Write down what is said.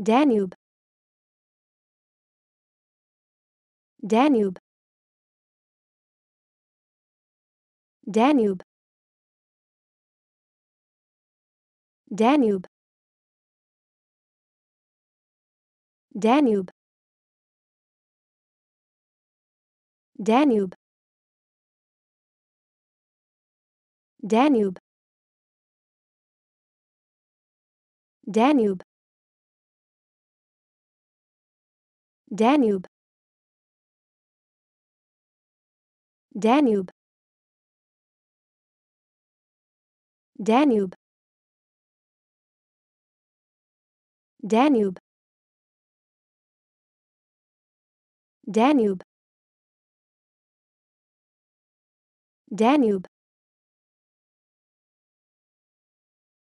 Danube Danube Danube Danube Danube Danube Danube Danube Danube Danube Danube Danube Danube Danube